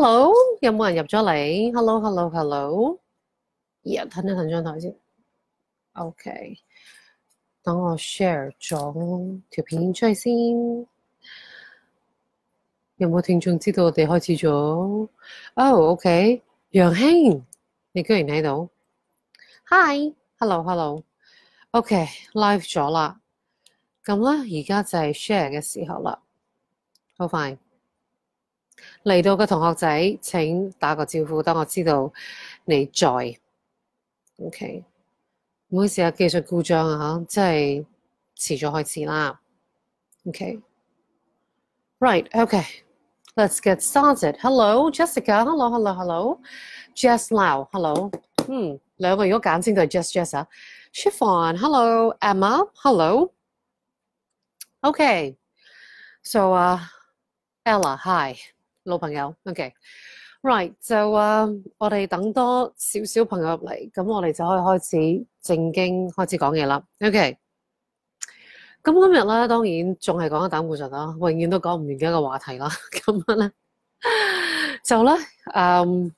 Hello，有冇人入咗嚟 h e l l o h e l l o h e l l o y e a 一等张台先。OK，等我 share 咗条片出嚟先。有冇听众知道我哋开始咗？哦，OK，杨兄，你居然睇到？Hi，Hello，Hello，OK，live 咗啦。咁咧，而家就系 share 嘅时候啦。好快。嚟到嘅同学仔，请打个招呼，当我知道你在。OK，唔好意思啊，技术故障啊，即系迟咗开始啦。OK，Right，OK，Let's get started。Hello，Jessica，Hello，Hello，Hello，Jess Lau，Hello。嗯，两果有感都嘅 j e s s j e s s c a h i f f o n h e l l o e m m a h e l l o OK，So，Ella，Hi。老朋友，OK，Right 就啊，我哋等多少少朋友入嚟，咁我哋就可以开始正经开始讲嘢啦，OK。咁今日咧，当然仲系讲紧胆固醇啦，永远都讲唔完嘅一个话题啦。咁样咧，就咧，嗯，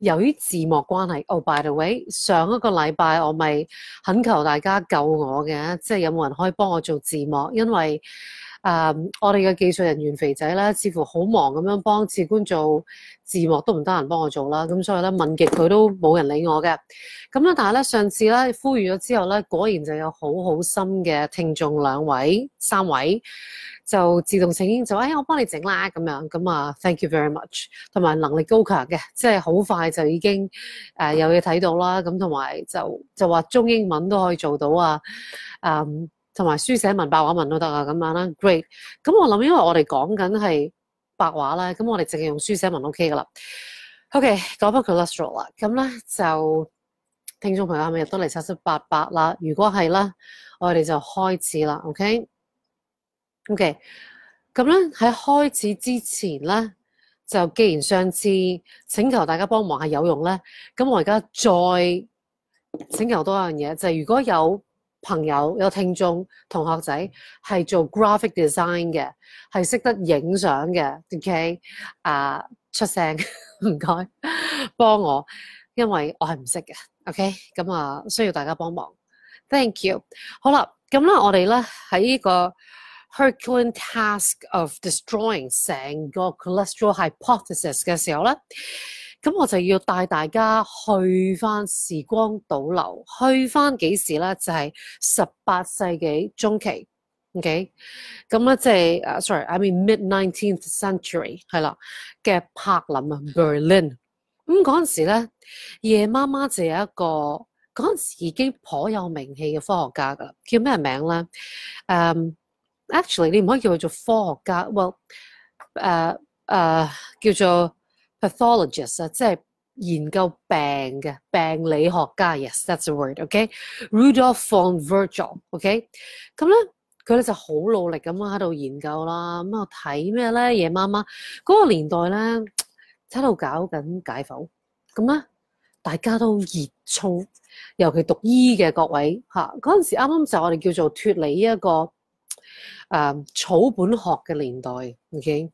由于字幕关系，Oh by the way，上一个礼拜我咪恳求大家救我嘅，即系有冇人可以帮我做字幕，因为。誒，我哋嘅技術人員肥仔咧，似乎好忙咁樣幫次官做字幕，都唔得人幫我做啦。咁所以咧，問極佢都冇人理我嘅。咁咧，但係咧，上次咧呼籲咗之後咧，果然就有好好心嘅聽眾兩位、三位，就自動請就哎，我幫你整啦咁樣。咁啊，thank you very much，同埋能力高強嘅，即係好快就已經誒有嘢睇到啦。咁同埋就就話中英文都可以做到啊。嗯。同埋書寫文、白話文都得啊，咁樣啦。Great，咁我諗，因為我哋講緊係白話啦，咁我哋淨係用書寫文 OK 噶啦。OK，講翻佢 l l u s t r 啦，咁咧就聽眾朋友咪入到嚟七七八八啦。如果係啦，我哋就開始啦。OK，OK，咁咧喺開始之前咧，就既然上次請求大家幫忙係有用咧，咁我而家再請求多一樣嘢，就如果有。朋友、有聽眾、同學仔係做 graphic design 嘅，係識得影相嘅，OK？啊，出聲，唔該，幫我，因為我係唔識嘅，OK？咁啊，需要大家幫忙，thank you。好啦，咁咧我哋咧喺呢個 Herculean task of destroying 成個 cholesterol hypothesis 嘅時候咧。咁我就要帶大家去翻時光倒流，去翻幾時咧？就係十八世紀中期，OK？咁咧即係诶 s o r r y i mean mid nineteenth century 係啦嘅柏林啊，Berlin。咁嗰陣時咧，夜媽媽就有一個嗰陣時已經頗有名氣嘅科學家㗎，叫咩名咧？誒，actually 你唔可以叫佢做科學家，well 誒誒叫做。pathologist 啊，即係研究病嘅病理學家。Yes，that's a word。o k a Rudolf von Virchow。o k 咁咧佢咧就好努力咁喺度研究啦。咁啊睇咩咧？夜媽媽嗰個年代咧，喺度搞緊解剖。咁咧大家都熱衷，尤其讀醫嘅各位嚇嗰陣時，啱啱就我哋叫做脱離一個誒草本學嘅年代。o k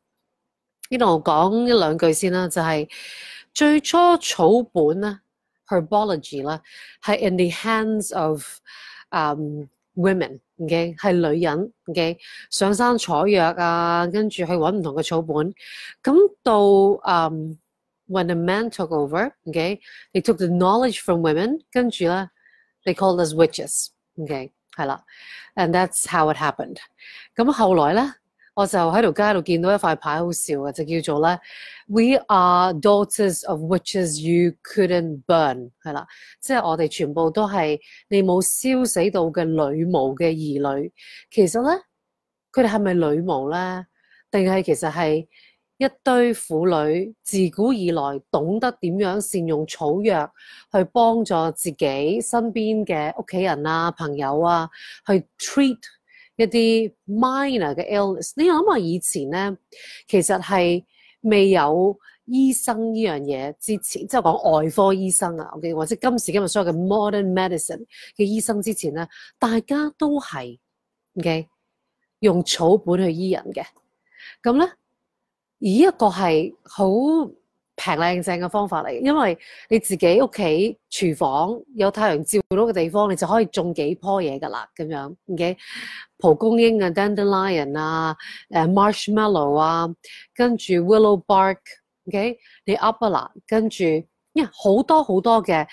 呢度講一兩句先啦，就係最初草本咧 herbology 咧係 in the hands of women 嘅係女人，ok 上山採藥啊，跟住去揾唔同嘅草本。咁到 when the m a n took over，ok，they took the knowledge from women，跟住咧，they called u s witches，ok 係啦，and that's how it happened。咁後來咧。我就喺條街度見到一塊牌好笑嘅，就叫做咧：We are daughters of witches you couldn't burn，係啦，即係我哋全部都係你冇燒死到嘅女巫嘅兒女。其實咧，佢哋係咪女巫咧？定係其實係一堆婦女自古以來懂得點樣善用草藥去幫助自己身邊嘅屋企人啊、朋友啊去 treat。一啲 minor 嘅 illness，你諗下以前咧，其實係未有醫生呢樣嘢之前，即係講外科醫生啊，或者今時今日所有嘅 modern medicine 嘅醫生之前咧，大家都係 ok 用草本去醫人嘅，咁咧而一個係好。平靚正嘅方法嚟，因為你自己屋企廚房有太陽照到嘅地方，你就可以種幾棵嘢㗎啦，咁樣，ok，蒲公英啊，dandelion 啊，誒 marshmallow 啊，跟住 willow bark，ok，你 up 啦，跟住，因為好多好多嘅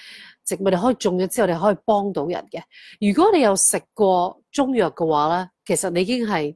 植物，你可以種咗之後，你可以幫到人嘅。如果你有食過中藥嘅話咧，其實你已經係。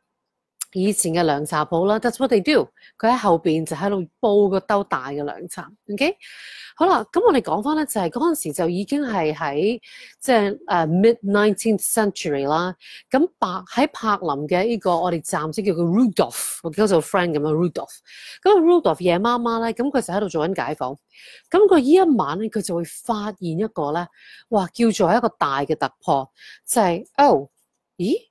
以前嘅涼茶鋪啦，that's what they do。佢喺後邊就喺度煲個兜大嘅涼茶。OK，好啦，咁我哋講翻咧，就係嗰陣時就已經係喺即係誒 mid 19th century 啦。咁白喺柏林嘅呢個，我哋暫時叫佢 Rudolf，我叫做 friend 咁啊 Rudolf。咁 Rudolf 夜媽媽咧，咁佢就喺度做緊解剖。咁佢依一晚咧，佢就會發現一個咧，哇，叫做一個大嘅突破，就係 oh，咦？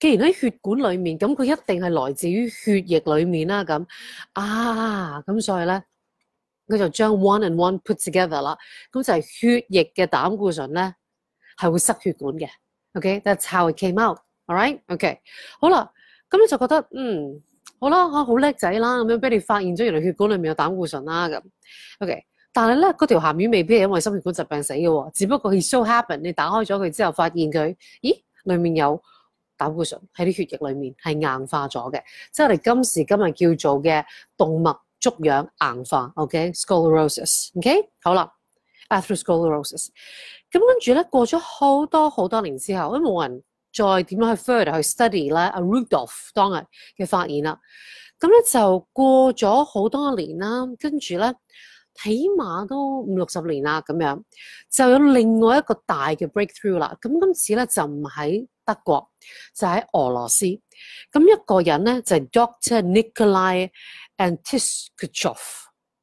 既然喺血管里面，咁佢一定系来自于血液里面啦。咁啊，咁所以咧，佢就将 one and one put together 啦。咁就系血液嘅胆固醇咧，系会塞血管嘅。Okay，that's how it came out。All right，okay，好啦。咁你就觉得嗯，好啦，我好叻仔啦，咁样俾你发现咗，原来血管里面有胆固醇啦。咁 o k 但系咧，嗰条咸鱼未必系因为心血管疾病死嘅，只不过 it so happen 你打开咗佢之后发现佢，咦，里面有。胆固醇喺啲血液裏面係硬化咗嘅，即係我哋今時今日叫做嘅動脉粥样硬化 o k a c h e r o s c l e r o s i s o k 好啦，after atherosclerosis，咁跟住咧過咗好多好多年之後，都冇人再點樣去 f u r t h e r 去 study 咧 a r u d o f 當日嘅發現啦。咁咧就過咗好多年啦，跟住咧起碼都五六十年啦咁樣，就有另外一個大嘅 breakthrough 啦。咁今次咧就唔喺。德国就喺俄罗斯，咁一个人咧就系 Doctor Nikolai a n t i s k a o v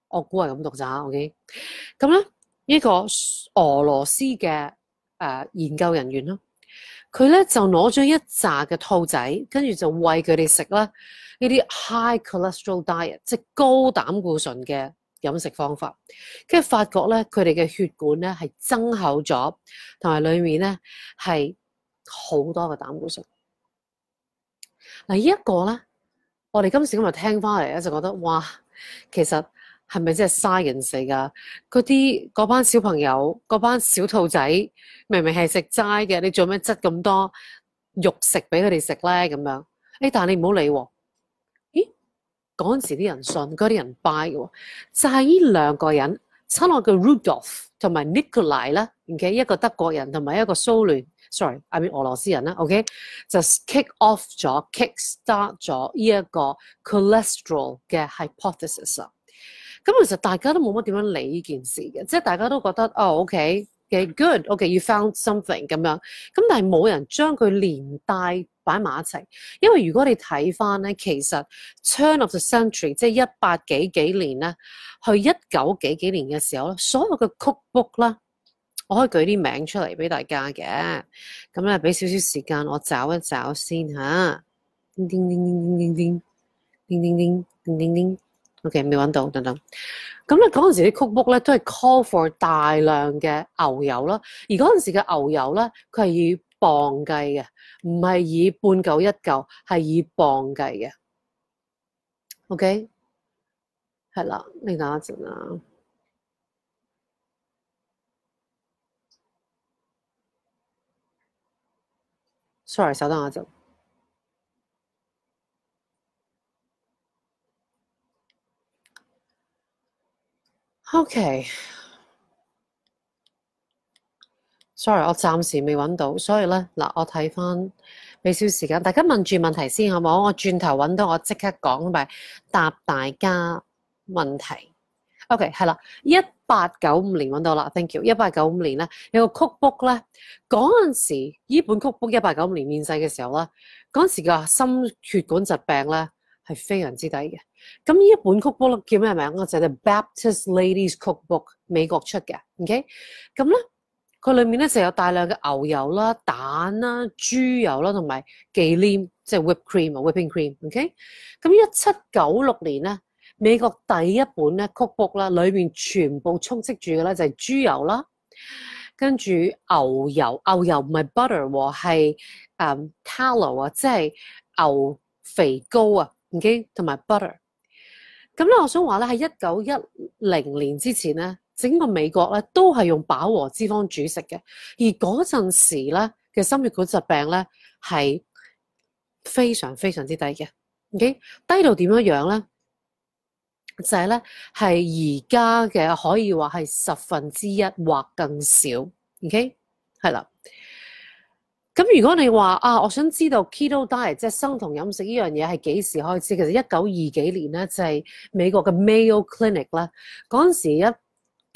我估系咁读咋，OK？咁咧呢个俄罗斯嘅诶研究人员啦，佢咧就攞咗一扎嘅兔仔，跟住就喂佢哋食啦呢啲 high cholesterol diet，即系高胆固醇嘅饮食方法，跟住发觉咧佢哋嘅血管咧系增厚咗，同埋里面咧系。好多個膽固醇。嗱，呢一個咧，我哋今時今日聽翻嚟咧，就覺得哇，其實係咪真係嘥人死㗎？嗰啲嗰班小朋友、嗰班小兔仔，明明係食齋嘅，你做咩執咁多肉食俾佢哋食咧？咁樣，哎，但系你唔好理喎。咦？嗰陣時啲人信，嗰啲人拜嘅喎，就係呢兩個人，爱嘅 Rudolph。同埋 Nikolai 咧，OK 一個德國人同埋一個蘇聯，sorry，I mean 俄羅斯人啦，OK 就 kick off 咗、kick start 咗呢一個 cholesterol 嘅 hypothesis 啊。咁其實大家都冇乜點樣理呢件事嘅，即係大家都覺得哦 o k 嘅 good，OK you found something 咁樣，咁但係冇人將佢連帶。擺埋一齊，因為如果你睇翻咧，其實 turn of the century，即係一八幾幾年咧，去一九幾幾年嘅時候咧，所有嘅曲 k 啦，我可以舉啲名出嚟俾大家嘅。咁咧，俾少少時間我找一找先嚇。叮叮叮叮叮叮叮叮叮叮叮叮。O.K. 未揾到，等等。咁咧嗰陣時啲曲目咧都係 call for 大量嘅牛油啦，而嗰陣時嘅牛油咧，佢係要。磅计嘅，唔系以半嚿一嚿，系以磅计嘅。OK，系啦，你等一阵啊。sorry，稍等一阵。OK。sorry，我暫時未揾到，所以咧嗱，我睇翻俾少時間，大家問住問題先，好冇？我轉頭揾到我即刻講埋答大家問題。OK，係啦，一八九五年揾到啦，thank you。一八九五年咧有個 cookbook 咧，嗰陣時呢本 cookbook 一八九五年面世嘅時候咧，嗰陣時嘅心血管疾病咧係非常之低嘅。咁呢本 cookbook 叫咩名我就係 The Baptist Ladies Cookbook，美國出嘅。OK，咁咧。佢裏面咧就有大量嘅牛油啦、蛋啦、豬油啦，同埋忌廉，即係 whip cream 啊，whipping cream。OK，咁一七九六年咧，美國第一本咧曲 o b o o k 啦，裏面全部充斥住嘅咧就係豬油啦，跟住牛油，牛油唔係 butter 喎，係 t a l l l w 啊，即係牛肥膏啊，OK，同埋 butter。咁咧，我想話咧喺一九一零年之前咧。整個美國咧都係用飽和脂肪主食嘅，而嗰陣時咧嘅心血管疾病咧係非常非常之低嘅，OK 低到點樣樣咧？就係咧係而家嘅可以話係十分之一或更少，OK 係啦。咁如果你話啊，我想知道 keto diet 即係生酮飲食呢樣嘢係幾時開始？其實一九二幾年咧就係美國嘅 Mayo Clinic 咧，嗰陣時一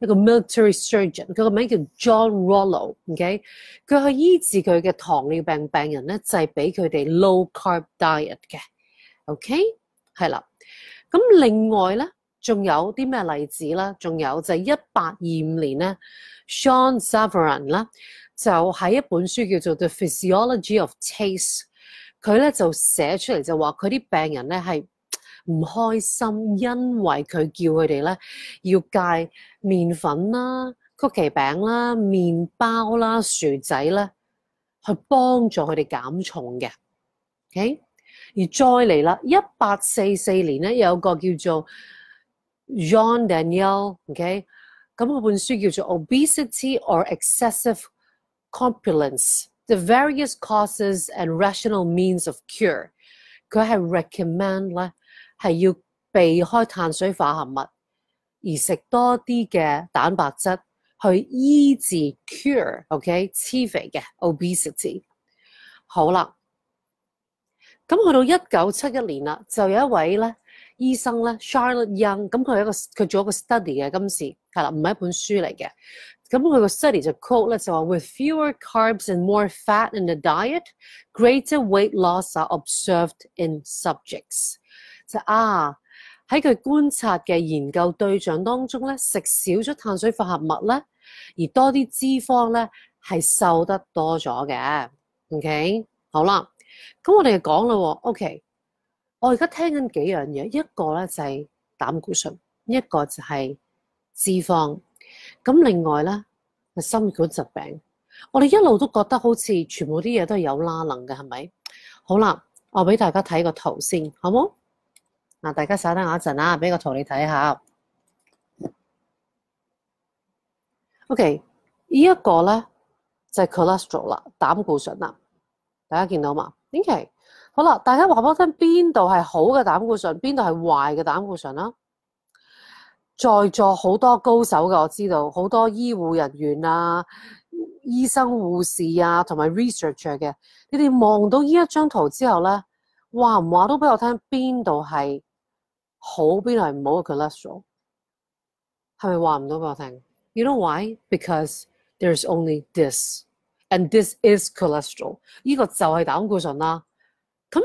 一個 military surgeon，佢個名叫 John Rollo，OK，佢去醫治佢嘅糖尿病病人咧，就係俾佢哋 low carb diet 嘅，OK，係啦。咁另外咧，仲有啲咩例子咧？仲有就係一八二五年咧，Sean s e v e r i n 啦，就喺一本書叫做《The Physiology of Taste》，佢咧就寫出嚟就話佢啲病人咧係。唔開心，因為佢叫佢哋咧要戒面粉啦、曲奇餅啦、麵包啦、薯仔咧，去幫助佢哋減重嘅。O.K. 而再嚟啦，一八四四年咧，有個叫做 John Daniel O.K. 咁本書叫做《Obesity or Excessive Compulence: The Various Causes and Rational Means of Cure》，佢係 recommend 啦。係要避開碳水化合物，而食多啲嘅蛋白質去醫治 cure，OK，黐肥嘅 obesity。好啦，咁去到一九七一年啦，就有一位咧醫生咧 Charlotte Young，咁佢一個佢做一個 study 嘅。今次係啦，唔係一本書嚟嘅。咁佢個 study 就 quote 咧，就話：With fewer carbs and more fat in the diet, greater weight loss are observed in subjects. 啊！喺佢觀察嘅研究對象當中咧，食少咗碳水化合物咧，而多啲脂肪咧，係瘦得多咗嘅。OK，好啦，咁我哋就講啦。OK，我而家聽緊幾樣嘢，一個咧就係膽固醇，一個就係脂肪。咁另外咧，心血管疾病，我哋一路都覺得好似全部啲嘢都系有拉能嘅，係咪？好啦，我俾大家睇個圖先，好冇？嗱，大家稍等我一阵啊，俾个图你睇下。O K，依一个咧就系 cholesterol 啦，胆固醇啦，大家见到嘛？点解？好啦，大家话俾我听边度系好嘅胆固醇，边度系坏嘅胆固醇啦？在座好多高手嘅，我知道好多医护人员啊、医生、护士啊，同埋 research 嘅，你哋望到呢一张图之后咧，话唔话都俾我听边度系？好邊 o 唔好嘅 cholesterol. 係咪话唔到我聽？You know why? Because there's only this, and this is cholesterol. 呢个就系胆固醇啦。咁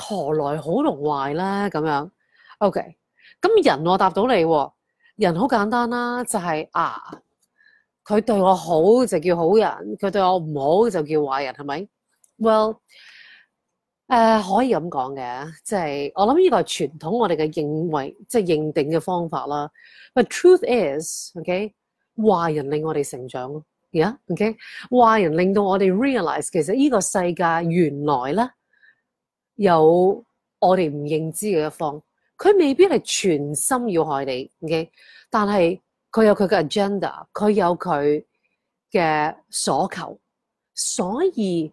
何来好同坏咧？咁样，OK。咁人我答到你，人好简单啦，就系啊，佢对我好就叫好人，佢对我唔好就叫坏人，系咪？Well. 诶，可以咁讲嘅，即系我谂呢个系传统我哋嘅认为，即系认定嘅方法啦。But truth is，OK，坏人令我哋成长咯，而家 OK，坏人令到我哋 realize，其实呢个世界原来咧有我哋唔认知嘅一方，佢未必系全心要害你，OK，但系佢有佢嘅 agenda，佢有佢嘅所求，所以。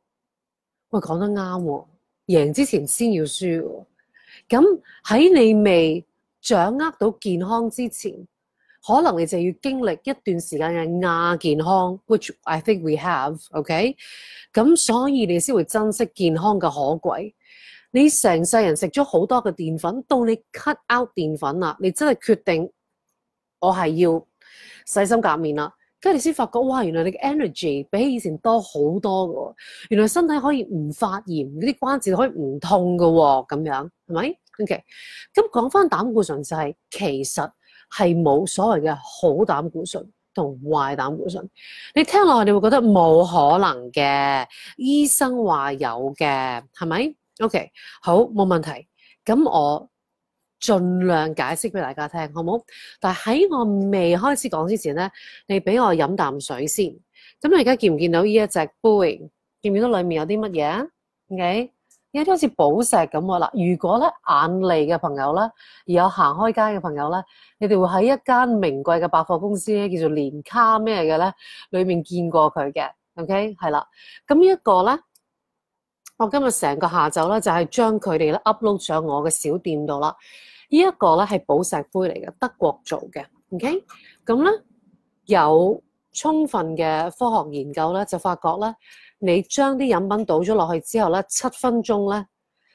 喂，講得啱喎！贏之前先要輸喎。咁喺你未掌握到健康之前，可能你就要經歷一段時間嘅亞健康。Which I think we have，OK？咁所以你先會珍惜健康嘅可貴。你成世人食咗好多嘅澱粉，到你 cut out 澱粉啦，你真係決定我係要細心革面啦。跟住你先發覺，哇！原來你嘅 energy 比以前多好多㗎喎，原來身體可以唔發炎，嗰啲關節可以唔痛㗎喎，咁樣係咪？OK，咁講翻膽固醇就係其實係冇所謂嘅好膽固醇同壞膽固醇，你聽落你會覺得冇可能嘅，醫生話有嘅係咪？OK，好冇問題，咁我。盡量解釋俾大家聽，好唔好？但喺我未開始講之前咧，你俾我飲啖水先。咁你而家見唔見到呢一隻杯？見唔見到裡面有啲乜嘢？O K，有啲好似寶石咁喎。嗱，如果咧眼利嘅朋友咧，而有行開街嘅朋友咧，你哋會喺一間名貴嘅百貨公司咧，叫做連卡咩嘅咧，裏面見過佢嘅。O K，係啦。咁一個咧。我今日成個下晝咧，就係將佢哋咧 upload 上我嘅小店度啦。呢一個咧係寶石灰嚟嘅，德國做嘅。OK，咁咧有充分嘅科學研究咧，就發覺咧，你將啲飲品倒咗落去之後咧，七分鐘咧，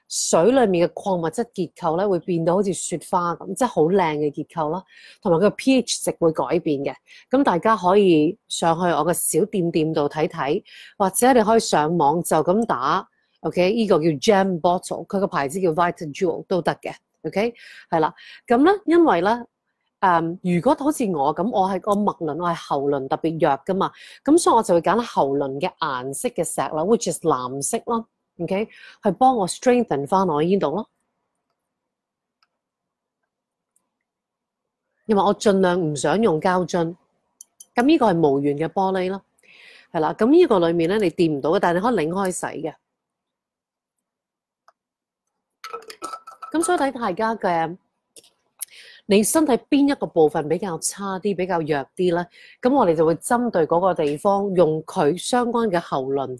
水裡面嘅礦物質結構咧會變到好似雪花咁，即係好靚嘅結構啦。同埋個 pH 值會改變嘅。咁大家可以上去我嘅小店店度睇睇，或者你可以上網就咁打。OK，呢個叫 Gem Bottle，佢個牌子叫 v i t a n Jew e l 都得嘅。OK，係啦，咁咧因為咧，誒如果好似我咁，我係個脈輪，我係喉輪特別弱噶嘛，咁所以我就會揀喉輪嘅顏色嘅石啦，which is 藍色咯。OK，去幫我 strengthen 翻我呢度咯。因為我盡量唔想用膠樽，咁呢個係無源嘅玻璃咯，係啦，咁呢個裡面咧你掂唔到嘅，但係你可以擰開洗嘅。咁所以睇大家嘅你身體邊一個部分比較差啲、比較弱啲咧，咁我哋就會針對嗰個地方用佢相關嘅喉輪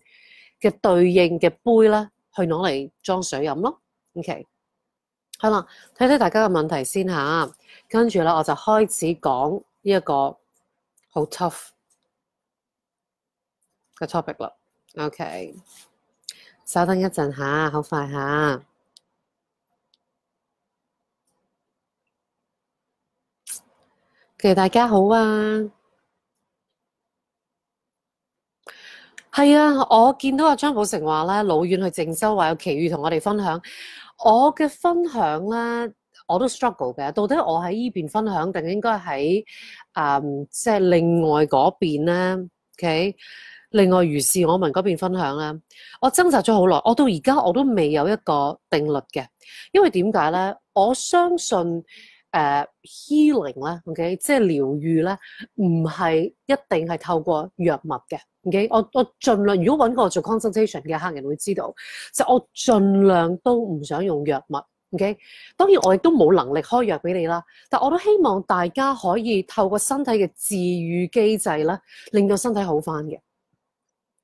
嘅對應嘅杯咧，去攞嚟裝水飲咯。OK，好啦，睇睇大家嘅問題先吓，跟住咧我就開始講呢一個好 tough 嘅 topic 啦。OK，稍等一陣吓，好快吓。其实大家好啊，系啊，我见到阿张宝成话咧，老远去郑州话有奇遇同我哋分享。我嘅分享咧，我都 struggle 嘅。到底我喺呢边分享，定应该喺啊，即系另外嗰边咧？OK，另外如是，我们嗰边分享咧，我挣扎咗好耐，我到而家我都未有一个定律嘅。因为点解咧？我相信。誒 healing 咧，OK，即係療愈咧，唔係一定係透過藥物嘅。OK，我我盡量，如果揾個做 c o n v e r a t i o n 嘅客人會知道，就我儘量都唔想用藥物。OK，當然我亦都冇能力開藥俾你啦，但我都希望大家可以透過身體嘅自愈機制咧，令到身體好翻嘅。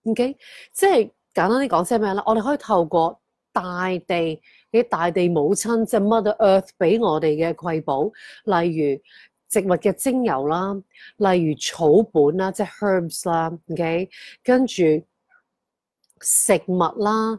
OK，即係簡單啲講，即係咩咧？我哋可以透過大地。啲大地母親即系 m t h earth 俾我哋嘅瑰寶，例如植物嘅精油啦，例如草本啦，即系 herbs 啦，OK，跟住食物啦。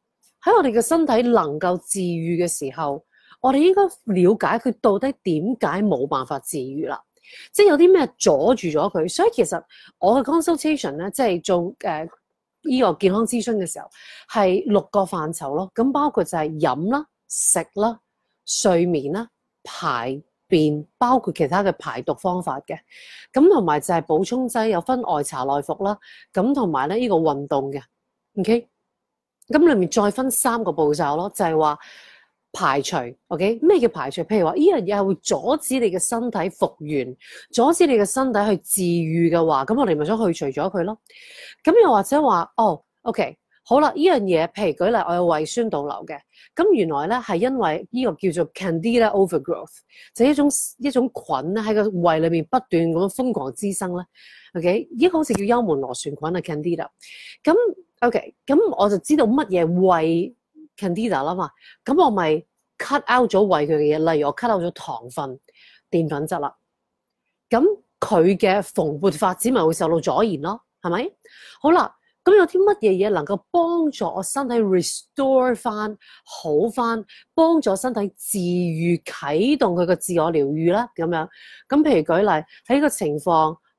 喺我哋嘅身體能夠自愈嘅時候，我哋應該了解佢到底點解冇辦法自愈啦，即系有啲咩阻住咗佢。所以其實我嘅 consultation 咧，即係做诶呢个健康諮詢嘅時候，係六個範疇咯。咁包括就係飲啦、食啦、睡眠啦、排便，包括其他嘅排毒方法嘅。咁同埋就係補充劑，有分外茶內服啦。咁同埋咧呢個運動嘅，OK。咁里面再分三个步骤咯，就系话排除，O K，咩叫排除？譬如话呢样嘢系会阻止你嘅身体复原，阻止你嘅身体去治愈嘅话，咁我哋咪想去除咗佢咯。咁又或者话，哦，O K，好啦，呢样嘢，譬如举例我有胃酸倒流嘅，咁原来咧系因为呢个叫做 Candida overgrowth，就一种一种菌咧喺个胃里面不断咁疯狂滋生咧，O K，呢个好似叫幽门螺旋菌啊 Candida，咁。OK，咁我就知道乜嘢喂 candida 啦嘛，咁我咪 cut out 咗喂佢嘅嘢，例如我 cut out 咗糖分、澱粉質啦，咁佢嘅蓬勃發展咪會受到阻延咯，係咪？好啦，咁有啲乜嘢嘢能夠幫助我身體 restore 翻好翻，幫助身體自愈啟動佢嘅自我療愈咧？咁樣，咁譬如舉例喺個情況。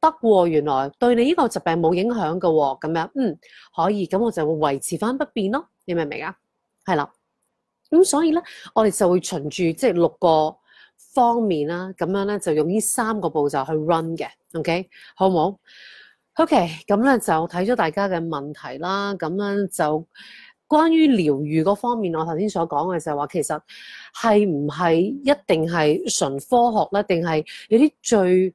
得喎，原來對你呢個疾病冇影響嘅喎，咁樣嗯可以，咁我就會維持翻不變咯。你明唔明啊？係啦，咁所以咧，我哋就會循住即係六個方面啦，咁樣咧就用呢三個步驟去 run 嘅。OK，好冇？OK，咁咧就睇咗大家嘅問題啦，咁咧就關於療愈嗰方面，我頭先所講嘅就係話，其實係唔係一定係純科學咧，定係有啲最？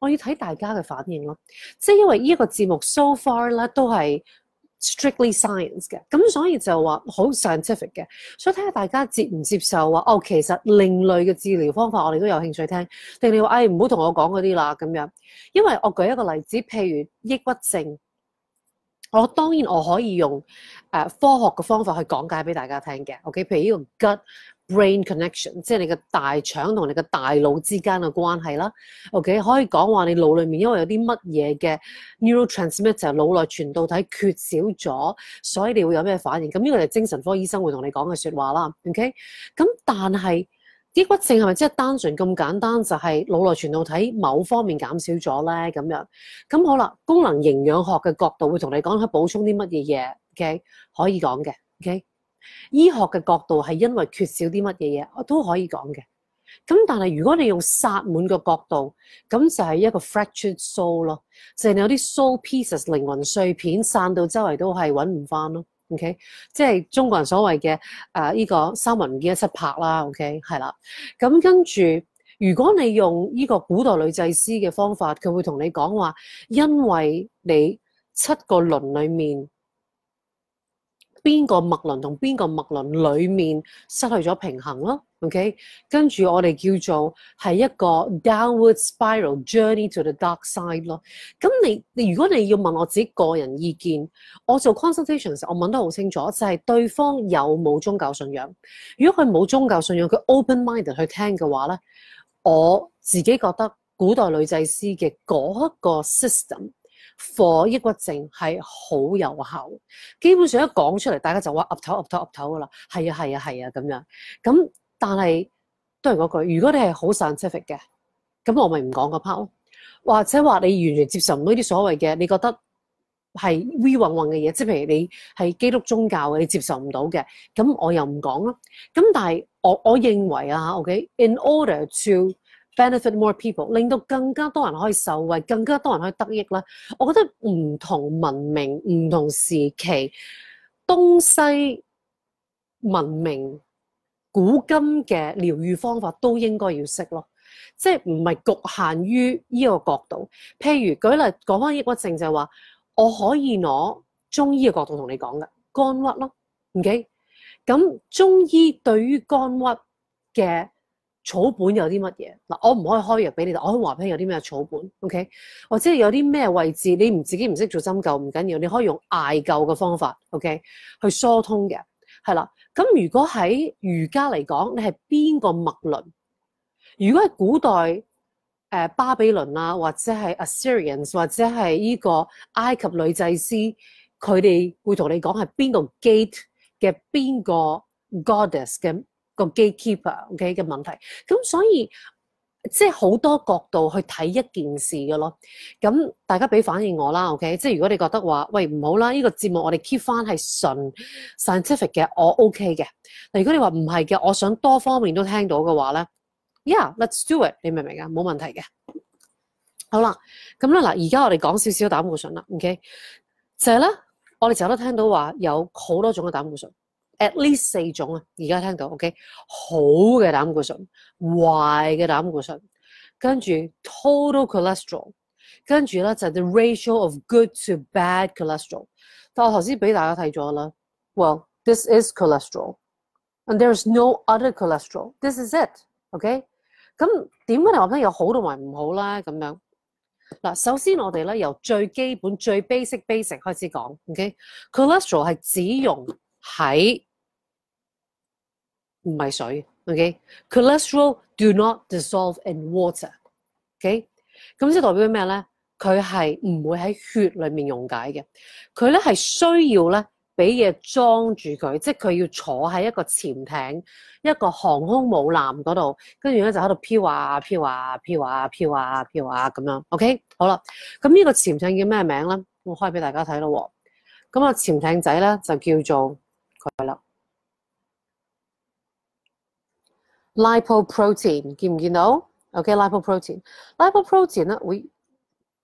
我要睇大家嘅反應咯，即係因為呢一個節目 so far 咧都係 strictly science 嘅，咁所以就話好 scientific 嘅，所以睇下大家接唔接受話哦，其實另類嘅治療方法我哋都有興趣聽，定你話唉唔好同我講嗰啲啦咁樣。因為我舉一個例子，譬如抑鬱症，我當然我可以用誒科學嘅方法去講解俾大家聽嘅。OK，譬如呢個 g u brain connection 即係你個大腸同你個大腦之間嘅關係啦。OK，可以講話你腦裏面因為有啲乜嘢嘅 neurotransmitter，就腦內傳導體缺少咗，所以你會有咩反應？咁呢個就精神科醫生會同你講嘅説話啦。OK，咁但係抑郁症係咪即係單純咁簡單就係腦內傳導體某方面減少咗咧？咁樣咁好啦，功能營養學嘅角度會同你講下補充啲乜嘢嘢 o k 可以講嘅。OK。医学嘅角度系因为缺少啲乜嘢嘢，我都可以讲嘅。咁但系如果你用撒满嘅角度，咁就系一个 fractured soul 咯，就系有啲 soul pieces 灵魂碎片散到周围都系揾唔翻咯。OK，即系中国人所谓嘅诶呢个三文唔见一七拍啦。OK 系啦，咁跟住如果你用呢个古代女祭司嘅方法，佢会同你讲话，因为你七个轮里面。邊個麥輪同邊個麥輪裡面失去咗平衡咯？OK，跟住我哋叫做係一個 downward spiral journey to the dark side 咯。咁你你如果你要問我自己個人意見，我做 consultation s 時我問得好清楚，就係對方有冇宗教信仰。如果佢冇宗教信仰，佢 open mind 去聽嘅話咧，我自己覺得古代女祭司嘅嗰個 system。火抑鬱症係好有效，基本上一講出嚟，大家就話岌头岌头岌头噶啦，係啊係啊係啊咁樣。咁但係都系嗰句，如果你係好 scientific 嘅，咁我咪唔講个 part 咯。或者話你完全接受唔到呢啲所謂嘅，你覺得係 v 混混嘅嘢，即系譬如你係基督宗教嘅，你接受唔到嘅，咁我又唔講啦。咁但係我我認為啊，OK，in order to benefit more people，令到更加多人可以受惠，更加多人可以得益咧。我覺得唔同文明、唔同時期、東西文明、古今嘅療愈方法都應該要識咯，即系唔系局限于呢个角度。譬如举例讲翻抑郁症，就系话，我可以攞中医嘅角度同你讲嘅肝鬱咯，唔记咁中医对于肝鬱嘅草本有啲乜嘢？嗱，我唔可以开药俾你，但我可以话俾你有啲咩草本，OK？或者有啲咩位置，你唔自己唔识做针灸唔紧要，你可以用艾灸嘅方法，OK？去疏通嘅，系啦。咁如果喺瑜伽嚟讲，你系边个脉轮？如果系古代诶巴比伦啊，或者系 Assyrians，或者系呢个埃及女祭司，佢哋会同你讲系边个 gate 嘅边个 goddess 嘅？個 gatekeeper，OK 嘅問題，咁所以即係好多角度去睇一件事嘅咯。咁大家俾反應我啦，OK。即係如果你覺得話，喂唔好啦，呢個節目我哋 keep 翻係純 scientific 嘅，我 OK 嘅。如果你話唔係嘅，我想多方面都聽到嘅話咧，Yeah，let's do it。你明唔明啊？冇問題嘅。好啦，咁啦嗱，而家我哋講少少膽固醇啦，OK。就係咧，我哋成日都聽到話有好多種嘅膽固醇。at least 四種啊，而家聽到 OK，好嘅膽固醇、壞嘅膽固醇，跟住 total cholesterol，跟住咧就 the ratio of good to bad cholesterol。但我頭先俾大家睇咗啦，Well，this is cholesterol，and there is no other cholesterol，this is it。OK，咁點解我得有好同埋唔好啦？咁樣嗱，首先我哋咧由最基本、最 basic basic 開始講。OK，cholesterol 係只用喺唔系水，ok，cholesterol do not dissolve in water，ok，咁即系代表咩咧？佢系唔会喺血里面溶解嘅，佢咧系需要咧俾嘢装住佢，即系佢要坐喺一个潜艇、一个航空母舰嗰度，跟住咧就喺度飘啊飘啊飘啊飘啊飘啊咁样，ok，好啦，咁呢个潜艇叫咩名咧？我开俾大家睇咯，咁啊潜艇仔咧就叫做佢啦。lipoprotein 見唔見到？OK，lipoprotein，lipoprotein 咧会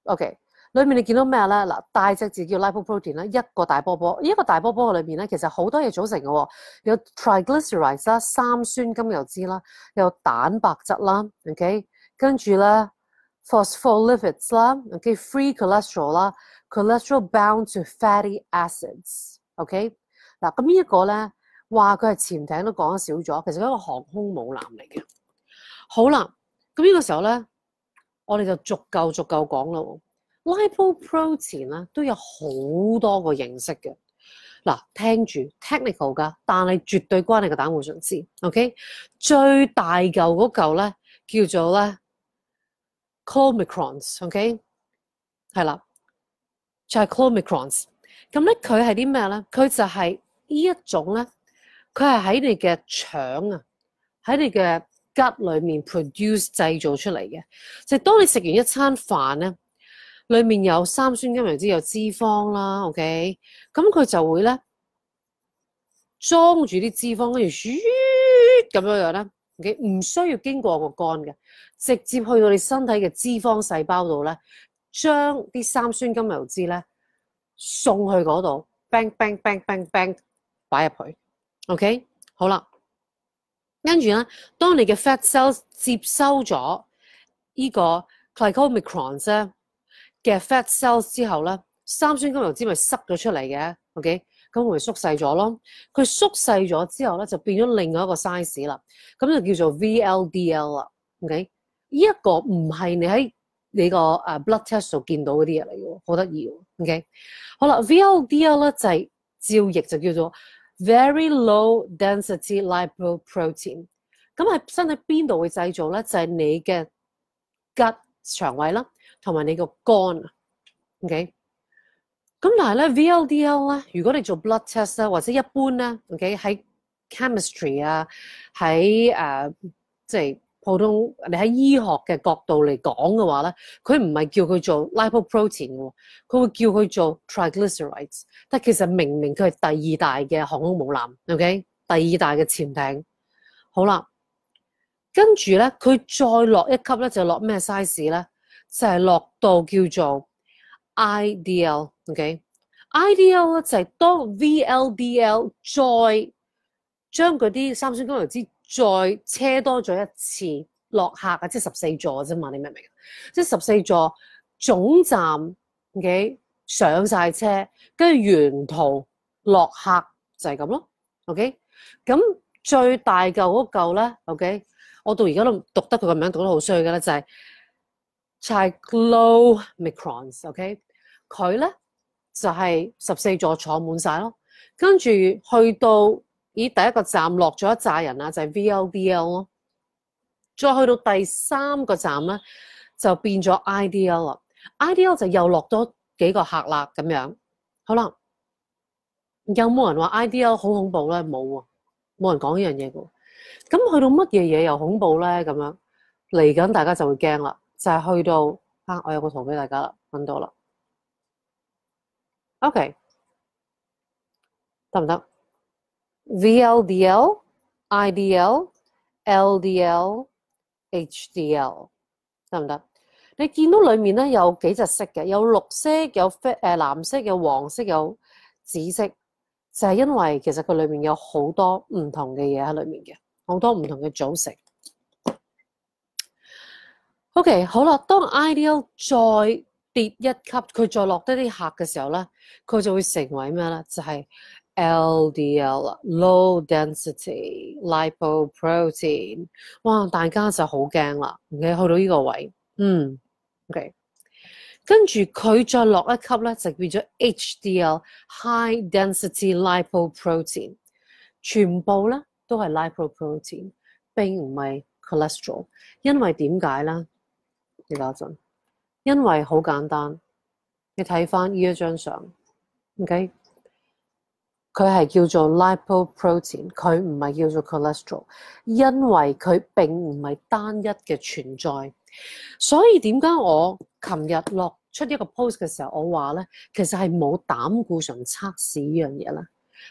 OK，里面你見到咩咧？嗱，大隻字叫 lipoprotein 咧，一個大波波，一個大波波裏面咧，其實好多嘢組成嘅，有 triglycerides 啦，三酸，甘油脂啦，有蛋白質啦，OK，跟住咧 p h o s p h o l i p i d s 啦，OK，free cholesterol 啦，cholesterol bound to fatty acids，OK，嗱，咁呢一個咧。话佢系潜艇都讲得少咗，其实一个航空母舰嚟嘅。好啦，咁呢个时候咧，我哋就逐够逐够讲咯。Lipo Pro 前咧都有好多个形式嘅。嗱，听住 technical 噶，但系绝对关你个膽户想知。OK，最大嚿嗰嚿咧叫做咧 Colmicrons。OK，系啦，就系 Colmicrons。咁咧佢系啲咩咧？佢就系呢一种咧。佢系喺你嘅肠啊，喺你嘅骨里面 produce 制造出嚟嘅。就当你食完一餐饭咧，里面有三酸甘油脂有脂肪啦，OK，咁佢就会咧装住啲脂肪，跟住咁样样咧，OK，唔需要经过个肝嘅，直接去到你身体嘅脂肪细胞度咧，将啲三酸甘油脂咧送去嗰度，bang bang bang bang bang 摆入去。OK，好啦，跟住咧，當你嘅 fat cell s 接收咗呢個 g l y c o r e n 嘅 fat cell s 之後咧，三酸甘油脂咪塞咗出嚟嘅，OK，咁咪縮細咗咯。佢縮細咗之後咧，就變咗另外一個 size 啦，咁就叫做 VLDL 啦。OK，呢一個唔係你喺你個诶 blood test 度見到嗰啲嚟嘅，好得意。OK，好啦，VLDL 咧就係照译就叫做。Very low density lipoprotein，咁係身体邊度會製造咧？就係你嘅骨腸胃啦，同埋你個肝。O K，咁但系咧 VLDL 咧，如果你做 blood test 啦，或者一般咧，O K 喺 chemistry 啊，喺诶即係。普通你喺醫學嘅角度嚟講嘅話咧，佢唔係叫佢做 lipoprotein 嘅，佢會叫佢做 triglycerides。但其實明明佢係第二大嘅航空母艦，OK？第二大嘅潛艇。好啦，跟住咧，佢再落一級咧，就落咩 size 咧？就係落到叫做 IDL，OK？IDL 咧就係當 VLDL 再將嗰啲三酸甘油酯。再車多咗一次落客啊，即係十四座啫嘛，你明唔明即係十四座總站幾上晒車，跟住沿途落客就係咁咯。OK，咁最大嚿嗰嚿咧，OK，我到而家都讀得佢個名讀得好衰嘅咧，就係 c h c l o Microns。OK，佢咧就係十四座坐滿晒咯，跟住去到。咦，第一個站落咗一扎人啊，就係 VLDL 咯。再去到第三個站咧，就變咗 IDL 啦。IDL 就又落咗幾個客啦，咁樣。好啦，有冇人話 IDL 好恐怖咧？冇喎，冇人講呢樣嘢噶。咁去到乜嘢嘢又恐怖咧？咁樣嚟緊，大家就會驚啦。就係去到啊，我有個圖俾大家啦，搵到啦。OK，得唔得？VLDL、IDL、LDL、HDL，得唔得？你見到裏面咧有幾隻色嘅？有綠色、有啡誒藍色、有黃色、有紫色，就係因為其實佢裏面有好多唔同嘅嘢喺裏面嘅，好多唔同嘅組成。OK，好啦，當 IDL 再跌一級，佢再落低啲客嘅時候咧，佢就會成為咩咧？就係。LDL，low density lipoprotein，哇，大家就好惊啦。OK，去到呢个位，嗯，OK，跟住佢再落一级咧，就变咗 HDL，high density lipoprotein。全部咧都系 lipoprotein，并唔系 cholesterol。因为点解咧？你搞阵，因为好简单。你睇翻呢一张相，OK。佢系叫做 lipoprotein，佢唔系叫做 cholesterol，因为佢并唔系单一嘅存在，所以点解我琴日落出一个 post 嘅时候，我话咧，其实系冇胆固醇测试呢样嘢咧，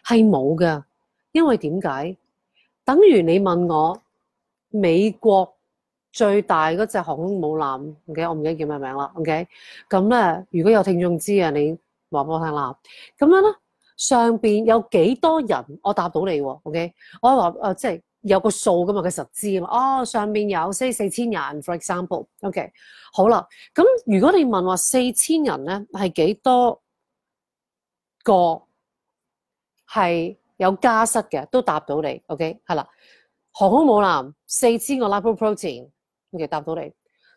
系冇噶。因为点解？等于你问我美国最大嗰只航空母舰，唔记得我唔记得叫咩名啦，OK？咁咧，如果有听众知嘅，你话我音啦。咁样咧。上邊有幾多人？我答到你喎，OK？我話誒，即係有個數噶嘛，個實知啊。嘛。哦，上面有四四千人 f o r e x a m p l e o k 好啦，咁如果你問話四千人咧係幾多個係有加室嘅，都答到你，OK？係啦，航空母艦四千個 l i p a r protein，o k 答到你。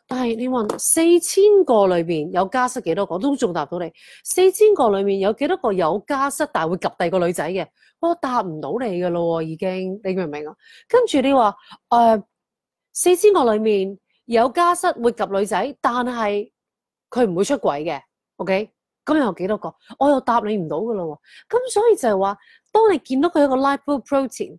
但系你问四千个里面有家失几多个都仲答到你，四千个里面有几多个有家失但系会及第二个女仔嘅，我答唔到你噶咯，已经你明唔明啊？跟住你话诶，四千个里面有家失会及女仔，但系佢唔会出轨嘅，OK？咁又几多个？我又答你唔到噶咯，咁所以就系话，当你见到佢一个 light blue protein。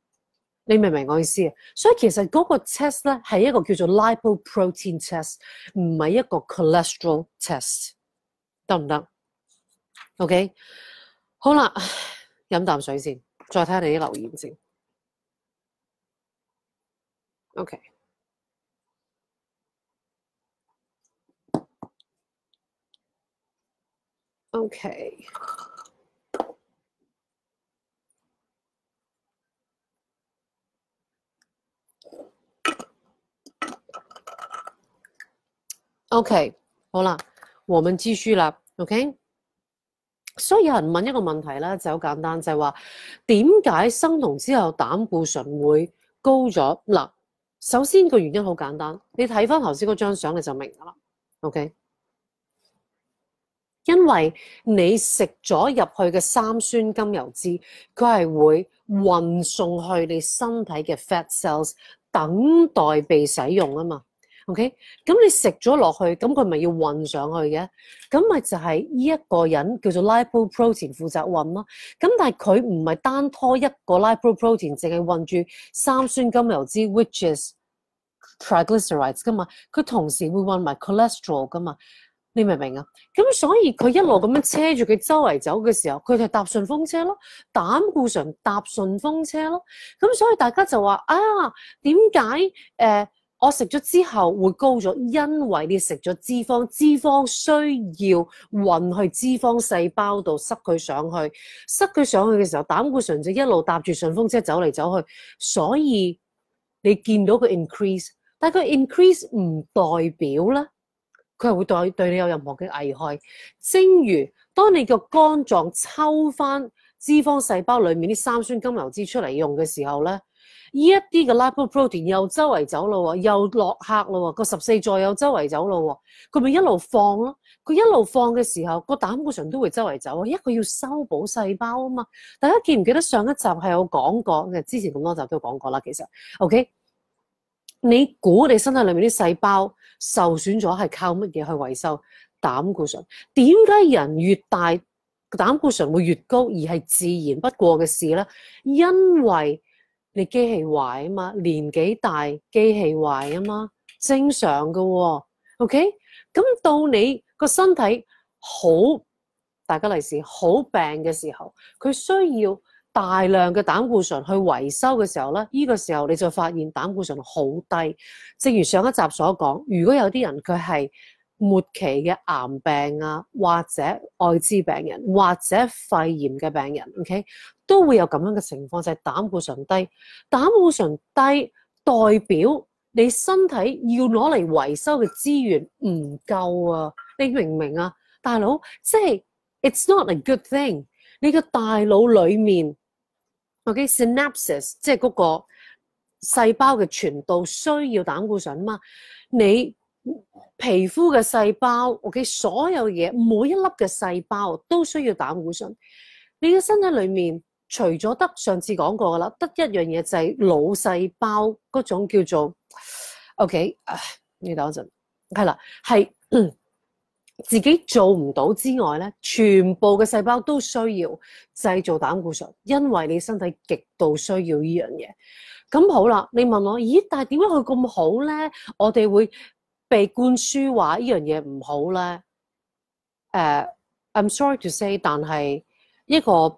你明唔明我意思啊？所以其实嗰个 test 咧系一个叫做 lipoprotein test，唔系一个 cholesterol test，得唔得？OK，好啦，饮啖水先，再睇下你啲留言先。OK，OK。O.K. 好啦，和敏之書啦。O.K. 所以有人問一個問題咧，就好簡單，就係話點解生酮之後膽固醇會高咗？嗱，首先個原因好簡單，你睇翻頭先嗰張相你就明啦。O.K. 因為你食咗入去嘅三酸甘油脂，佢係會運送去你身體嘅 fat cells 等待被使用啊嘛。O.K.，咁你食咗落去，咁佢咪要運上去嘅？咁咪就係依一個人叫做 Lipoprotein 負責運咯。咁但係佢唔係單拖一個 Lipoprotein，淨係運住三酸甘油酯，which is triglycerides 噶嘛。佢同時會運埋 cholesterol 噶嘛。你明唔明啊？咁所以佢一路咁樣車住佢周圍走嘅時候，佢就搭順風車咯。膽固醇搭順風車咯。咁所以大家就話啊，點解誒？我食咗之後會高咗，因為你食咗脂肪，脂肪需要運去脂肪細胞度塞佢上去，塞佢上去嘅時候，膽固醇就一路搭住順風車走嚟走去，所以你見到佢 increase，但佢 increase 唔代表咧，佢係會對对你有任何嘅危害。正如當你個肝臟抽翻脂肪細胞裡面啲三酸甘油脂出嚟用嘅時候咧。呢一啲嘅 lipoprotein 又周圍走啦喎，又落客咯喎，個十四座又周圍走啦喎，佢咪一路放咯。佢一路放嘅時候，個膽固醇都會周圍走啊。一個要修補細胞啊嘛。大家記唔記得上一集係有講過嘅？之前咁多集都講過啦。其實，OK，你估你身體裏面啲細胞受損咗係靠乜嘢去維修？膽固醇點解人越大膽固醇會越高而係自然不過嘅事咧？因為你機器壞啊嘛，年紀大機器壞啊嘛，正常嘅。OK，咁到你個身體好，大家嚟試好病嘅時候，佢需要大量嘅膽固醇去維修嘅時候咧，呢個時候你就發現膽固醇好低。正如上一集所講，如果有啲人佢係末期嘅癌病啊，或者愛滋病人，或者肺炎嘅病人，OK。都會有咁樣嘅情況，就係膽固醇低。膽固醇低代表你身體要攞嚟維修嘅資源唔夠啊！你明唔明啊，大佬？即係 it's not a good thing。你個大腦裡面，ok synapses 即係嗰個細胞嘅傳導需要膽固醇啊嘛。你皮膚嘅細胞，ok 所有嘢每一粒嘅細胞都需要膽固醇。你嘅身體裡面。除咗得上次講過嘅啦，得一樣嘢就係腦細胞嗰種叫做，OK，你等一陣，係啦，係自己做唔到之外咧，全部嘅細胞都需要製造膽固醇，因為你身體極度需要呢樣嘢。咁好啦，你問我，咦？但係點解佢咁好咧？我哋會被灌輸話呢樣嘢唔好咧。誒，I'm sorry to say，但係一個。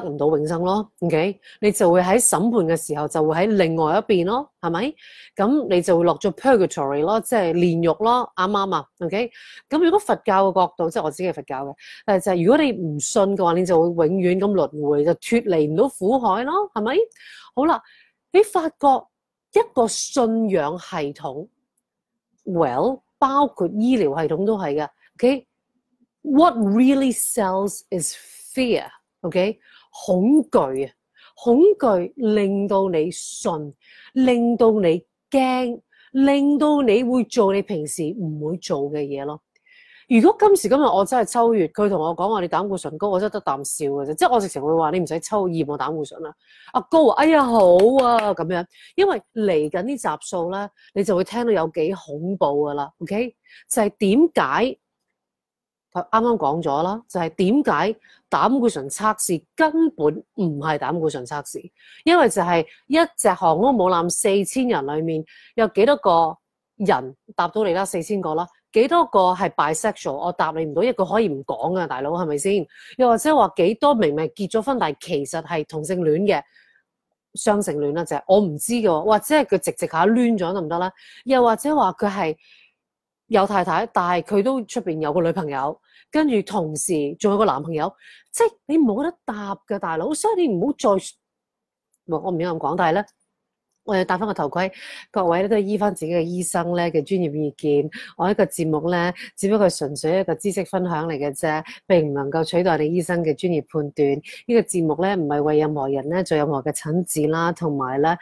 得唔到永生咯，OK？你就会喺审判嘅时候，就会喺另外一边咯，系咪？咁你就会落咗 Purgatory 咯，即系炼狱咯，啱啱啊？OK？咁如果佛教嘅角度，即系我自己系佛教嘅，就系如果你唔信嘅话，你就会永远咁轮回，就脱离唔到苦海咯，系咪？好啦，你发觉一个信仰系统，Well，包括医疗系统都系嘅 o k w h a t really sells is fear，OK？恐惧啊！恐惧令到你信，令到你惊，令到你会做你平时唔会做嘅嘢咯。如果今时今日我真系抽血，佢同我讲话你胆固醇高，我真得啖笑嘅啫。即系我直情会话你唔使抽验我胆固醇啦。阿高，哎呀好啊咁样，因为嚟紧啲集数咧，你就会听到有几恐怖噶啦。OK，就系点解？啱啱讲咗啦，就系点解？膽固醇測試根本唔係膽固醇測試，因為就係一隻航空母艦四千人里面有幾多個人答到你啦？四千個啦，幾多個係 bisexual？我答你唔到，一个可以唔講啊，大佬係咪先？又或者話幾多明明結咗婚，但系其實係同性戀嘅雙性戀啦，就係我唔知嘅，或者係佢直直下挛咗得唔得咧？又或者話佢係？有太太，但系佢都出边有个女朋友，跟住同時仲有個男朋友，即係你冇得搭嘅，大佬，所以你唔好再，我唔應該咁講，但係咧。我哋戴翻个头盔，各位咧都系依翻自己嘅醫生咧嘅專業意見。我呢個節目咧，只不過純粹一個知識分享嚟嘅啫，並唔能夠取代你醫生嘅專業判斷。呢個節目咧，唔係為任何人咧做任何嘅診治啦，同埋咧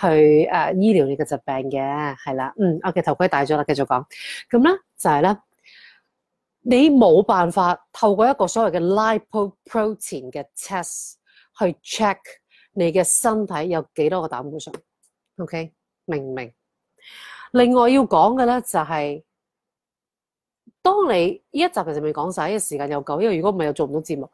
去誒醫療你嘅疾病嘅，係啦，嗯，我嘅頭盔戴咗啦，繼續講。咁咧就係咧，你冇辦法透過一個所謂嘅 lipoprotein 嘅 test 去 check 你嘅身體有幾多個膽固醇。O.K. 明唔明？另外要讲嘅咧就系，当你呢一集其实未讲晒，因为时间又够，因为如果唔系又做唔到节目。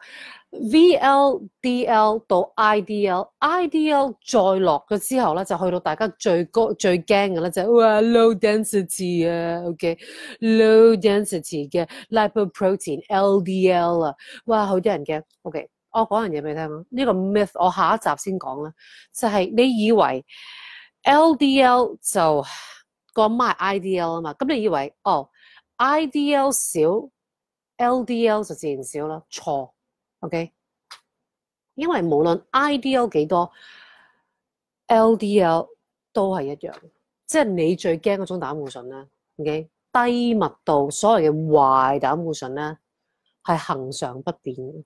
V.L.D.L. 到 I.D.L. I.D.L. 再落咗之后咧，就去到大家最高最惊嘅咧就哇 low density 啊，O.K. low density 嘅 lipoprotein L.D.L. 啊，哇好多人惊。O.K. 我讲样嘢俾你听，呢个 myth 我下一集先讲啦，就系你以为。LDL 就个埋 IDL 啊嘛，咁你以为哦，IDL 少，LDL 就自然少啦？错，OK？因为无论 IDL 几多，LDL 都系一样，即系你最惊嗰种膽固醇咧，OK？低密度，所謂嘅壞膽固醇咧，係恒常不变嘅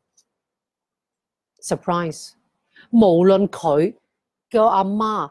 ，surprise！無論佢叫阿媽。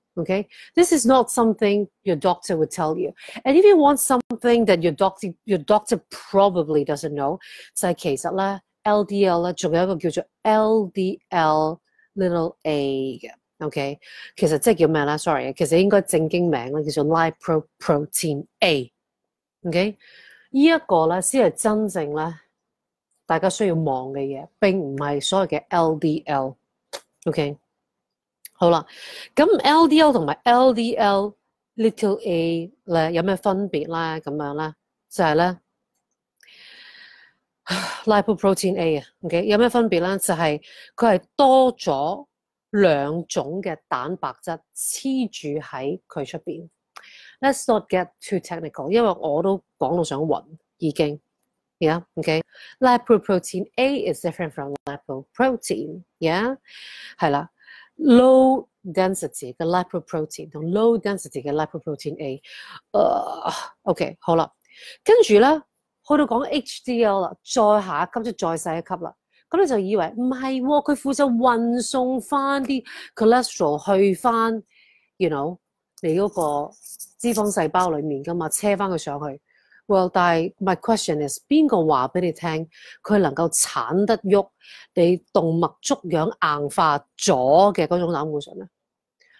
okay this is not something your doctor would tell you and if you want something that your doctor your doctor probably doesn't know it's like case ldl ldl little a okay because i take your man sorry because i got thinking man like it's your live pro protein a okay 呢一個咧，先係真正咧，大家需要望嘅嘢，並唔係所謂嘅 LDL，OK、okay?。好啦，咁 LDL 同埋 LDL little A 咧有咩分別咧？咁樣咧就係咧 lipoprotein A 啊，OK 有咩分別咧？就係佢係多咗兩種嘅蛋白質黐住喺佢出邊。Let's not get too technical，因為我都講到想暈已經，yeah，OK lipoprotein A is different from lipoprotein，yeah 係啦。low density 嘅 lipoprotein 同 low density 嘅 lipoprotein A，呃，OK 好啦，跟住咧去到講 HDL 啦，再下一級即再細一級啦，咁你就以為唔係喎，佢負責運送翻啲 cholesterol 去翻，you know，你嗰個脂肪細胞裡面噶嘛，車翻佢上去。Well，但係 my question is 邊個話俾你聽佢能夠產得喐你動物足樣硬化咗嘅嗰種膽固醇咧？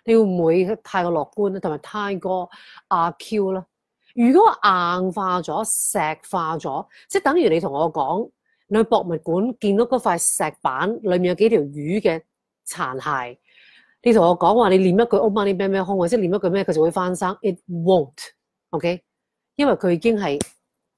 你會唔會太過樂觀咧？同埋太過阿 Q 啦？如果硬化咗、石化咗，即等於你同我講你去博物館見到嗰塊石板裡面有幾條魚嘅殘骸，你同我講話你念一句 o l money bank bank o m 或者念一句咩，佢就會翻生？It won't，OK。因为佢已经系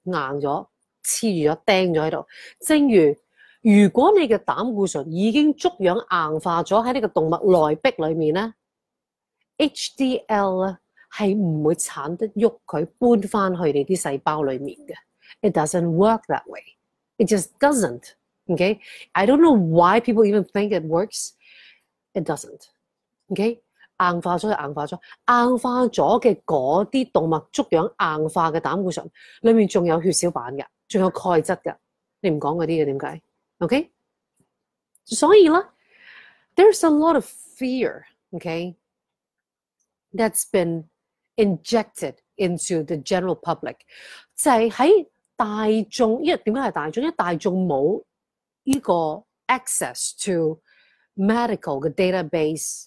硬咗、黐住咗、钉咗喺度。正如如果你嘅胆固醇已经足样硬化咗喺呢个动脉内壁里面咧，HDL 咧系唔会产得喐佢搬翻去你啲细胞里面嘅。It doesn't work that way. It just doesn't. Okay. I don't know why people even think it works. It doesn't. Okay. 硬化咗就硬化咗，硬化咗嘅嗰啲动物足样硬化嘅胆固醇，里面仲有血小板嘅，仲有钙质嘅。你唔讲嗰啲嘅点解？OK，所以啦，there's a lot of fear，OK，that's been injected into the general public。就系喺大众，因为点解系大众？因为大众冇呢个 access to medical 嘅 database。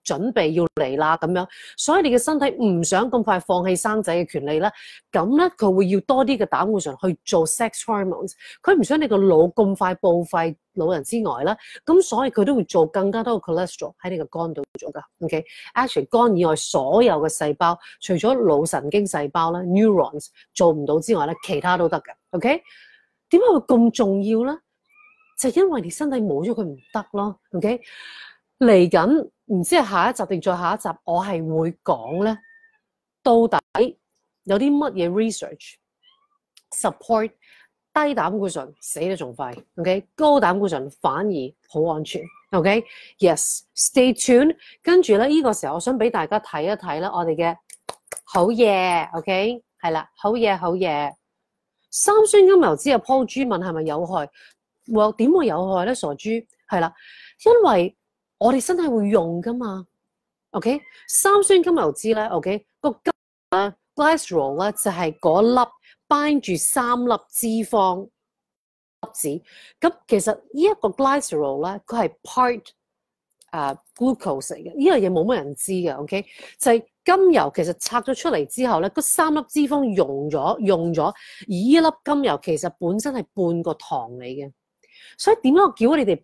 準備要嚟啦咁樣，所以你嘅身體唔想咁快放棄生仔嘅權利咧，咁咧佢會要多啲嘅膽固醇去做 sex hormones，佢唔想你個腦咁快報廢老人之外咧，咁所以佢都會做更加多嘅 cholesterol 喺你個肝度做㗎。OK，actually 肝以外所有嘅細胞，除咗腦神經細胞咧 neurons 做唔到之外咧，其他都得嘅。OK，點解會咁重要咧？就因為你身體冇咗佢唔得咯。OK，嚟緊。唔知系下一集定再下一集，我系会讲咧，到底有啲乜嘢 research support 低胆固醇死得仲快，OK？高胆固醇反而好安全，OK？Yes，stay tuned。跟住咧，呢个时候我想俾大家睇一睇咧我哋嘅好嘢，OK？系啦，好嘢，好嘢。三酸甘油脂啊，po 猪问系咪有害？或点会有害咧？傻猪，系啦，因为。我哋真系会用噶嘛？OK，三酸甘油脂咧，OK，个甘啊 glycerol 咧就系嗰粒，bind 住三粒脂肪粒子。咁其实呢一个 glycerol 咧，佢系 part 诶 glucose 嚟嘅。呢样嘢冇乜人知嘅。OK，就系甘油其实拆咗出嚟之后咧，嗰三粒脂肪溶咗溶咗，而呢粒甘油其实本身系半个糖嚟嘅。所以点我叫我你哋？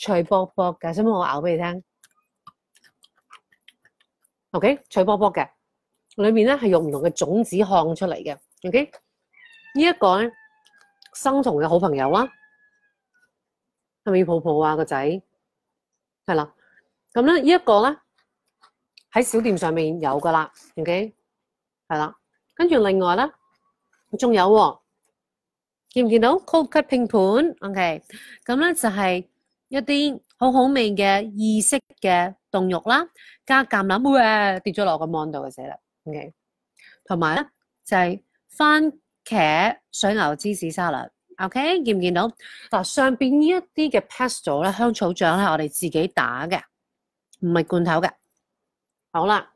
脆卜卜嘅，想唔想我咬俾你听？O K，脆卜卜嘅，里面咧系用唔同嘅种子烘出嚟嘅。O K，呢一个咧生虫嘅好朋友啦，系咪要抱抱啊个仔？系啦，咁咧呢一个咧喺小店上面有噶啦。O K，系啦，跟住另外咧仲有，见唔见到 cold cut 拼盘？O K，咁咧就系。一啲好好味嘅意式嘅冻肉啦，加橄榄，哇！跌咗落个 mon 度嘅死啦，OK。同埋咧就系番茄水牛芝士沙律 o k 见唔见到嗱？上边呢一啲嘅 pesto 咧香草酱咧，我哋自己打嘅，唔系罐头嘅。好啦，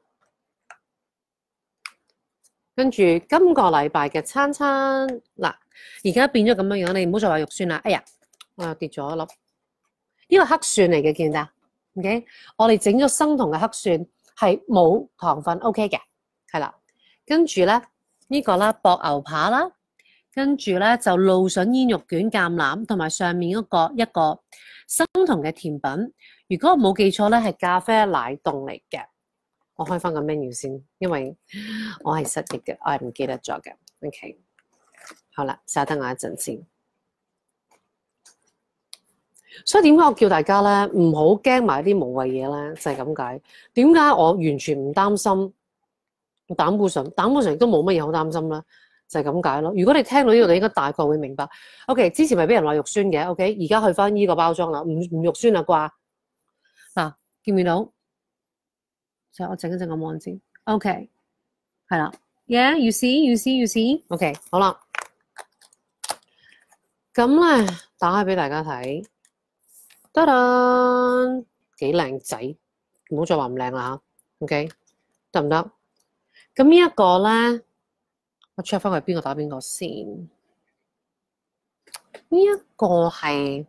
跟住今个礼拜嘅餐餐嗱，而家变咗咁样样，你唔好再话肉酸啦。哎呀，我又跌咗一粒。呢個黑蒜嚟嘅，見唔見得？OK，我哋整咗生酮嘅黑蒜，係冇糖分，OK 嘅，係啦。跟住咧，呢個啦，薄牛扒啦，跟住咧就露筍煙肉卷橄欖，同埋上面嗰個一個生酮嘅甜品。如果我冇記錯咧，係咖啡奶凍嚟嘅。我開翻個 menu 先，因為我係失憶嘅，我係唔記得咗嘅。OK，好啦，稍等我一陣先。所以点解我叫大家咧唔好惊埋啲无谓嘢咧，就系咁解。点解我完全唔担心胆固醇？胆固醇亦都冇乜嘢好担心啦，就系咁解咯。如果你听到呢度，你应该大概会明白。O K，之前咪俾人落肉酸嘅。O K，而家去翻呢个包装啦，唔唔肉酸啦啩嗱？见唔到？我整一整咁望先。O K，系啦，Yeah，you see，you see，you see。O K，好啦，咁咧打开俾大家睇。得啦，几靓仔，唔好再话唔靓啦吓，OK，得唔得？咁呢一个咧，我 check 翻佢边个打边个先？呢一个系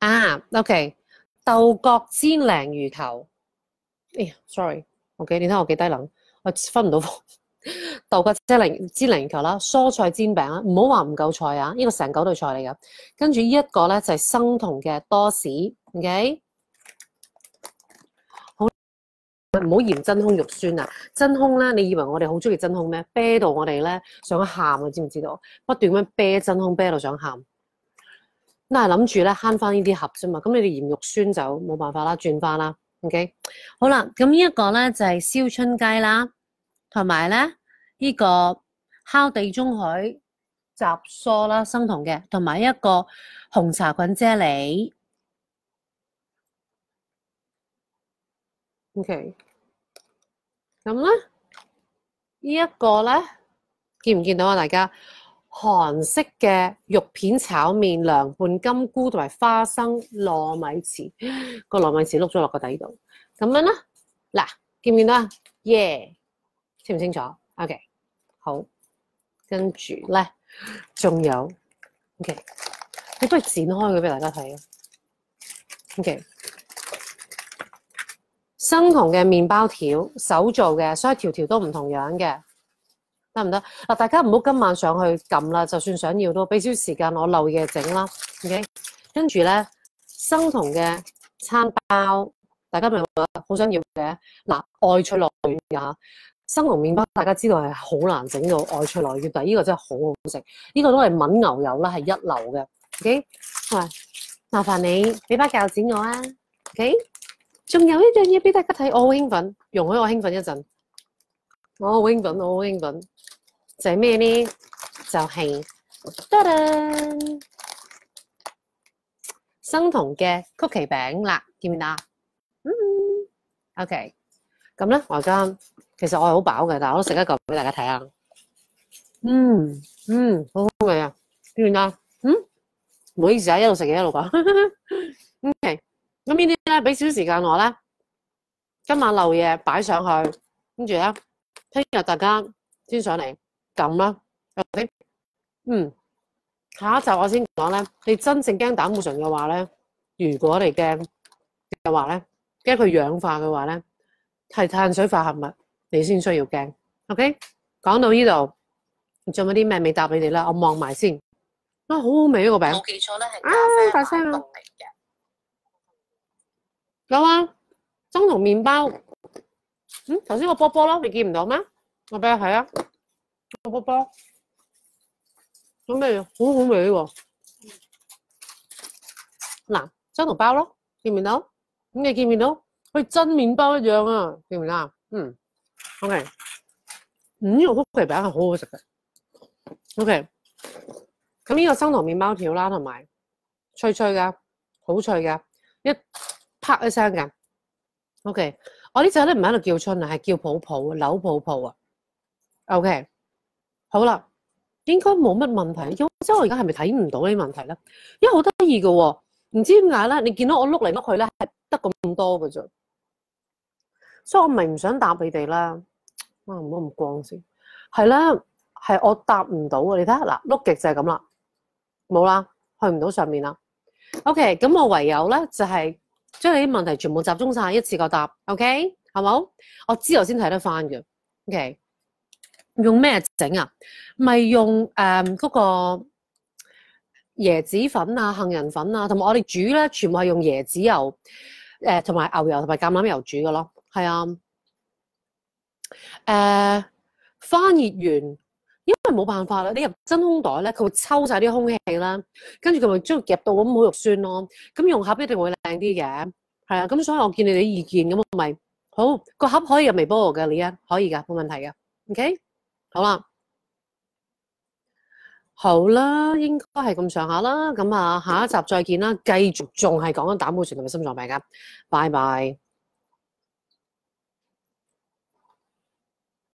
啊，OK，豆角煎鲮鱼球。哎呀，sorry，OK，你睇我几低能，我分唔到。豆角煎、煎灵球啦，蔬菜煎饼啦，唔好话唔够菜啊！呢个成九道菜嚟噶，跟住呢一个咧就系生酮嘅多士，OK？好，唔好嫌真空肉酸啊！真空咧，你以为我哋好中意真空咩？啤到我哋咧想喊啊，知唔知道？不断咁啤真空，啤到想喊，嗱谂住咧悭翻呢啲盒啫嘛。咁你哋嫌肉酸就冇办法啦，转翻啦，OK？好啦，咁呢一个咧就系烧春鸡啦。同埋咧，呢個烤地中海雜蔬啦，生酮嘅，同埋一個紅茶菌啫喱。OK，咁咧呢一個咧見唔見到啊？大家韓式嘅肉片炒面、涼拌金菇同埋花生糯米糍，個糯米糍碌咗落個底度，咁樣啦。嗱，見唔見到啊？Yeah。清唔清楚？OK，好。跟住咧，仲有 OK，你不如剪开佢俾大家睇。OK，生同嘅面包条，手做嘅，所以条条都唔同样嘅，得唔得？嗱，大家唔好今晚上去揿啦，就算想要都俾少时间我漏嘢整啦。OK，跟住咧，生同嘅餐包，大家咪好想要嘅嗱，外出落去啊！生龙麵包，大家知道係好難整到外脆內嘅，但系呢個真係好好食。呢個都係炆牛油啦，係一流嘅。OK，係，麻煩你俾把教剪我啊。OK，仲有一樣嘢俾大家睇，我好興奮，容许我興奮一陣，我好興奮，我好興奮，就係咩呢？就係生酮嘅曲奇餅啦，見唔見啊？嗯，OK，咁咧我而家。其实我系好饱嘅，但系我都食一嚿俾大家睇下。嗯嗯，好好味啊。点啊？嗯，唔好意思啊，一路食嘢一路讲。O.K. 咁呢啲咧，俾少时间我咧，今晚漏嘢摆上去，跟住咧，听日大家先上嚟揿啦。嗯，下一集我先讲咧。你真正惊胆固醇嘅话咧，如果你惊嘅话咧，惊佢氧化嘅话咧，系碳水化合物。你先需要驚，OK？講到呢度，仲有啲咩未答你哋我望埋先，啊，好好味啊個餅！冇記错咧，係啊，啡落嚟嘅。有啊，蒸同麵包。嗯，頭先個波波咯，你見唔到咩？我俾你睇啊，个波波。咁咩？好好味喎。嗱，真同包咯，見唔到？咁你見唔到？好似真麵包一樣啊，見唔到？嗯。O K，呢肉曲奇饼系好好食嘅。O K，咁呢个生糖面包条啦，同埋脆脆噶，好脆噶，一啪一声噶。O K，我呢只咧唔喺度叫春啊，系叫泡泡，扭泡泡啊。O K，好啦，应该冇乜问题。即系我而家系咪睇唔到呢啲问题咧？因为好得意嘅，唔知点解咧？你见到我碌嚟碌去咧，系得咁多嘅啫。所以我咪唔想答你哋啦，啊唔好咁光先，系啦，系我答唔到啊！你睇下嗱，碌極就係咁啦，冇啦，去唔到上面啦。OK，咁我唯有咧就係將你啲問題全部集中晒一次過答。OK，係冇？我之後先睇得翻嘅。OK，用咩整啊？咪用诶嗰個椰子粉啊、杏仁粉啊，同埋我哋煮咧全部係用椰子油诶同埋牛油同埋橄欖油煮嘅咯。系啊，诶，翻热完，因为冇办法啦，你入真空袋咧，佢会抽晒啲空气啦，跟住佢咪将夹到咁好肉酸咯，咁用盒一定会靓啲嘅，系啊，咁所以我见你哋意见咁，咪好个盒可以入微波炉嘅，你啊可以噶，冇问题嘅，OK，好啦，好啦，应该系咁上下啦，咁啊下一集再见啦，继续仲系讲紧胆固醇同埋心脏病噶，拜拜。